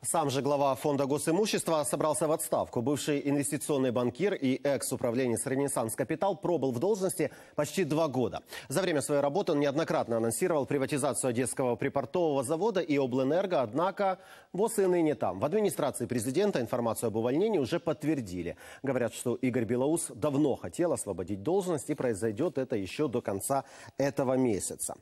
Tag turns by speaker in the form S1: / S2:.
S1: Сам же глава фонда госимущества собрался в отставку. Бывший инвестиционный банкир и экс-управленец «Ренессанс Капитал» пробыл в должности почти два года. За время своей работы он неоднократно анонсировал приватизацию Одесского припортового завода и облэнерго, однако боссы ныне там. В администрации президента информацию об увольнении уже подтвердили. Говорят, что Игорь Белоус давно хотел освободить должность и произойдет это еще до конца этого месяца.